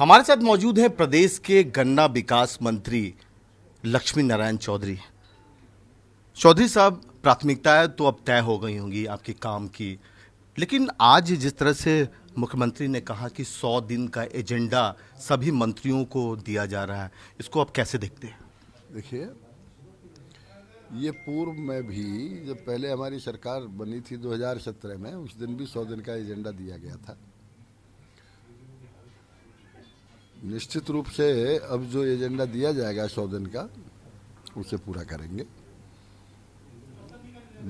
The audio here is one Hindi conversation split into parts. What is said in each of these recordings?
हमारे साथ मौजूद है प्रदेश के गन्ना विकास मंत्री लक्ष्मी नारायण चौधरी चौधरी साहब है तो अब तय हो गई होंगी आपके काम की लेकिन आज जिस तरह से मुख्यमंत्री ने कहा कि 100 दिन का एजेंडा सभी मंत्रियों को दिया जा रहा है इसको आप कैसे देखते हैं देखिए ये पूर्व में भी जब पहले हमारी सरकार बनी थी 2017 में उस दिन भी 100 दिन का एजेंडा दिया गया था निश्चित रूप से अब जो एजेंडा दिया जाएगा सौ दिन का उसे पूरा करेंगे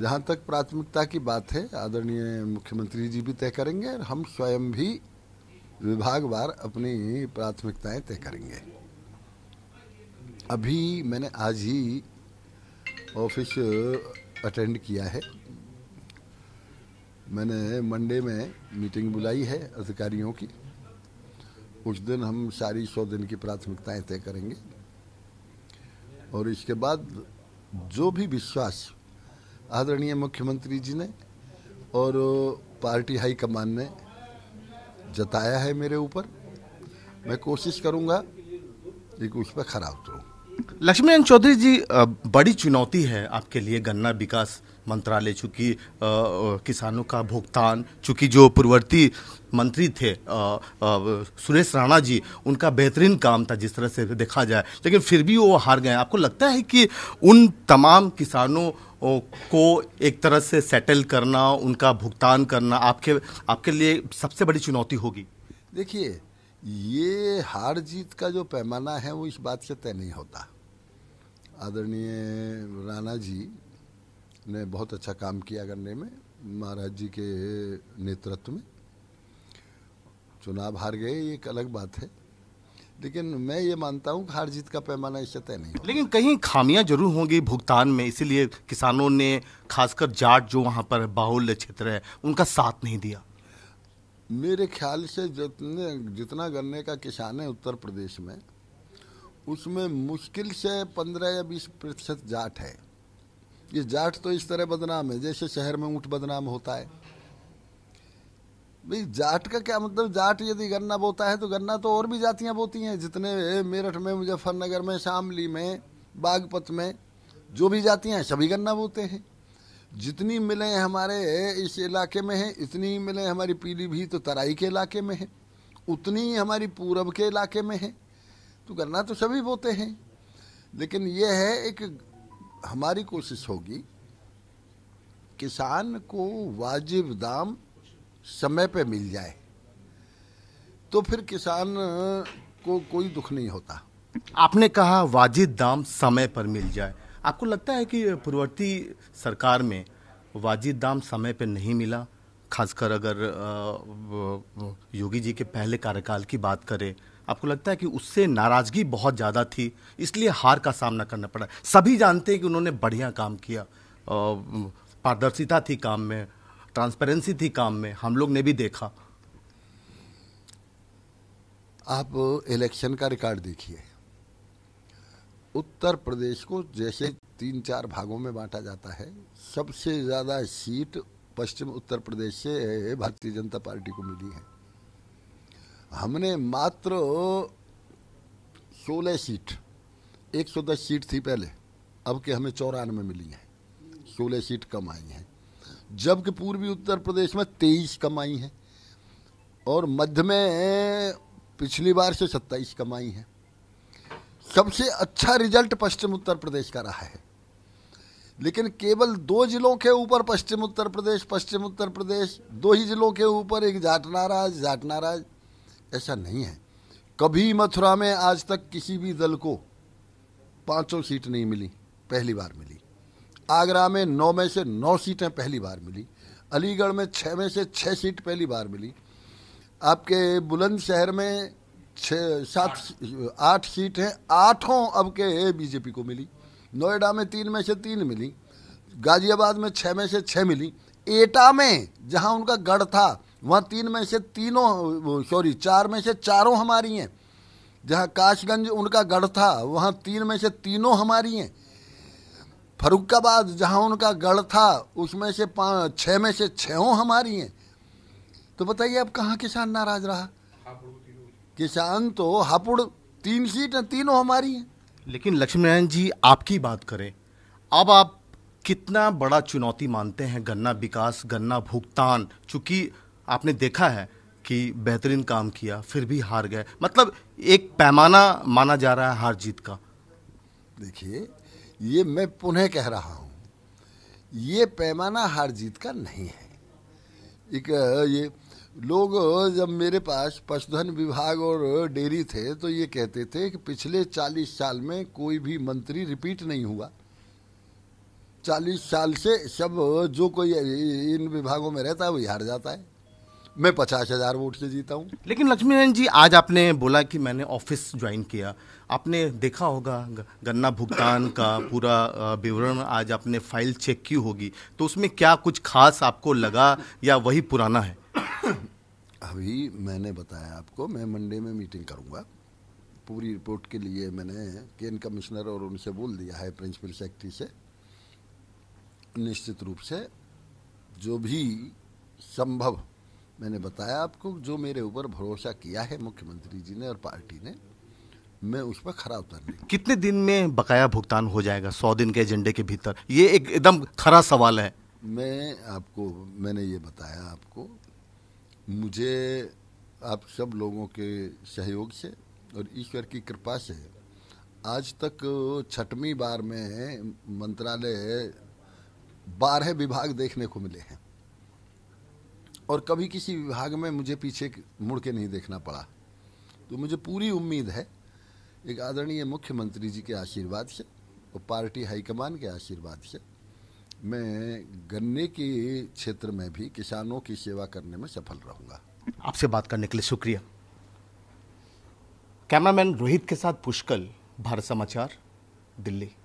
जहाँ तक प्राथमिकता की बात है आदरणीय मुख्यमंत्री जी भी तय करेंगे और हम स्वयं भी विभागवार अपनी प्राथमिकताएं तय करेंगे अभी मैंने आज ही ऑफिस अटेंड किया है मैंने मंडे में मीटिंग बुलाई है अधिकारियों की उस दिन हम सारी सौ दिन की प्राथमिकताएं तय करेंगे और इसके बाद जो भी विश्वास आदरणीय मुख्यमंत्री जी ने और पार्टी हाई कमान ने जताया है मेरे ऊपर मैं कोशिश करूंगा एक उस पर खरा उतरूँ लक्ष्मीनारायण चौधरी जी बड़ी चुनौती है आपके लिए गन्ना विकास मंत्रालय चूँकि किसानों का भुगतान चूँकि जो पूर्ववर्ती मंत्री थे आ, आ, सुरेश राणा जी उनका बेहतरीन काम था जिस तरह से देखा जाए लेकिन फिर भी वो हार गए आपको लगता है कि उन तमाम किसानों को एक तरह से सेटल करना उनका भुगतान करना आपके आपके लिए सबसे बड़ी चुनौती होगी देखिए ये हार जीत का जो पैमाना है वो इस बात से तय नहीं होता आदरणीय राणा जी ने बहुत अच्छा काम किया करने में महाराज जी के नेतृत्व में चुनाव हार गए एक अलग बात है लेकिन मैं ये मानता हूँ हार जीत का पैमाना इस तय नहीं लेकिन कहीं खामियां जरूर होंगी भुगतान में इसीलिए किसानों ने खासकर जाट जो वहाँ पर बाहुल्य क्षेत्र है उनका साथ नहीं दिया मेरे ख्याल से जितने जितना गन्ने का किसान है उत्तर प्रदेश में उसमें मुश्किल से पंद्रह या बीस प्रतिशत जाट है ये जाट तो इस तरह बदनाम है जैसे शहर में ऊँट बदनाम होता है भाई जाट का क्या मतलब जाट यदि गन्ना बोता है तो गन्ना तो और भी जातियाँ बोती हैं जितने मेरठ में मुजफ्फरनगर में शामली में बागपत में जो भी जातियाँ हैं सभी गन्ना बोते हैं जितनी मिलें हमारे इस इलाके में हैं इतनी मिलें हमारी पीलीभीत तो तराई के इलाके में है उतनी ही हमारी पूरब के इलाके में है तो गन्ना तो सभी बोते हैं लेकिन यह है एक हमारी कोशिश होगी किसान को वाजिब दाम समय पे मिल जाए तो फिर किसान को कोई दुख नहीं होता आपने कहा वाजिब दाम समय पर मिल जाए आपको लगता है कि पूर्ववर्ती सरकार में वाजिब दाम समय पर नहीं मिला खासकर अगर योगी जी के पहले कार्यकाल की बात करें आपको लगता है कि उससे नाराज़गी बहुत ज़्यादा थी इसलिए हार का सामना करना पड़ा सभी जानते हैं कि उन्होंने बढ़िया काम किया पारदर्शिता थी काम में ट्रांसपेरेंसी थी काम में हम लोग ने भी देखा आप इलेक्शन का रिकॉर्ड देखिए उत्तर प्रदेश को जैसे तीन चार भागों में बांटा जाता है सबसे ज़्यादा सीट पश्चिम उत्तर प्रदेश से भारतीय जनता पार्टी को मिली है हमने मात्र सोलह सीट एक सौ दस सीट थी पहले अब के हमें चौरानवे मिली हैं सोलह सीट कम आई हैं जबकि पूर्वी उत्तर प्रदेश में तेईस कम आई हैं और मध्य में पिछली बार से सत्ताईस कम आई हैं सबसे अच्छा रिजल्ट पश्चिम उत्तर प्रदेश का रहा है लेकिन केवल दो जिलों के ऊपर पश्चिम उत्तर प्रदेश पश्चिम उत्तर प्रदेश दो ही जिलों के ऊपर एक जाट नाराज जाट नाराज ऐसा नहीं है कभी मथुरा में आज तक किसी भी दल को पाँचों सीट नहीं मिली पहली बार मिली आगरा में नौ में से नौ सीटें पहली बार मिली अलीगढ़ में छः में से छः सीट पहली बार मिली आपके बुलंदशहर में छः सात आठ सीट हैं आठों अब के बीजेपी को मिली नोएडा में तीन में से तीन मिली गाजियाबाद में छः में से छः मिली एटा में जहां उनका गढ़ था वहाँ तीन में से तीनों सॉरी चार में से चारों हमारी हैं जहाँ काशगंज उनका गढ़ था वहाँ तीन में से तीनों हमारी हैं फरुखाबाद जहाँ उनका गढ़ था उसमें से पाँच छः में से छहों हमारी हैं तो बताइए अब कहाँ किसान नाराज रहा किसान तो हापुड़ तीन सीट हैं तीनों हमारी हैं लेकिन लक्ष्मी नारायण जी आपकी बात करें अब आप कितना बड़ा चुनौती मानते हैं गन्ना विकास गन्ना भुगतान चूंकि आपने देखा है कि बेहतरीन काम किया फिर भी हार गए मतलब एक पैमाना माना जा रहा है हार जीत का देखिए ये मैं पुनः कह रहा हूँ ये पैमाना हार जीत का नहीं है एक ये लोग जब मेरे पास पशुधन विभाग और डेयरी थे तो ये कहते थे कि पिछले चालीस साल में कोई भी मंत्री रिपीट नहीं हुआ चालीस साल से सब जो कोई इन विभागों में रहता है वही हार जाता है मैं पचास हजार वोट से जीता हूँ लेकिन लक्ष्मी नारायण जी आज आपने बोला कि मैंने ऑफिस ज्वाइन किया आपने देखा होगा गन्ना भुगतान का पूरा विवरण आज आपने फाइल चेक की होगी तो उसमें क्या कुछ खास आपको लगा या वही पुराना है अभी मैंने बताया आपको मैं मंडे में मीटिंग करूँगा पूरी रिपोर्ट के लिए मैंने केन कमिश्नर और उनसे बोल दिया है प्रिंसिपल सेक्रेटरी से निश्चित रूप से जो भी संभव मैंने बताया आपको जो मेरे ऊपर भरोसा किया है मुख्यमंत्री जी ने और पार्टी ने मैं उस पर खरा उतरने कितने दिन में बकाया भुगतान हो जाएगा सौ दिन के एजेंडे के भीतर ये एक एकदम खरा सवाल है मैं आपको मैंने ये बताया आपको मुझे आप सब लोगों के सहयोग से और ईश्वर की कृपा से आज तक छठवीं बार में मंत्रालय बारह विभाग देखने को मिले हैं और कभी किसी विभाग में मुझे पीछे मुड़ के नहीं देखना पड़ा तो मुझे पूरी उम्मीद है एक आदरणीय मुख्यमंत्री जी के आशीर्वाद से और पार्टी हाईकमान के आशीर्वाद से मैं गन्ने के क्षेत्र में भी किसानों की सेवा करने में सफल रहूंगा आपसे बात करने के लिए शुक्रिया कैमरामैन रोहित के साथ पुष्कल भारत समाचार दिल्ली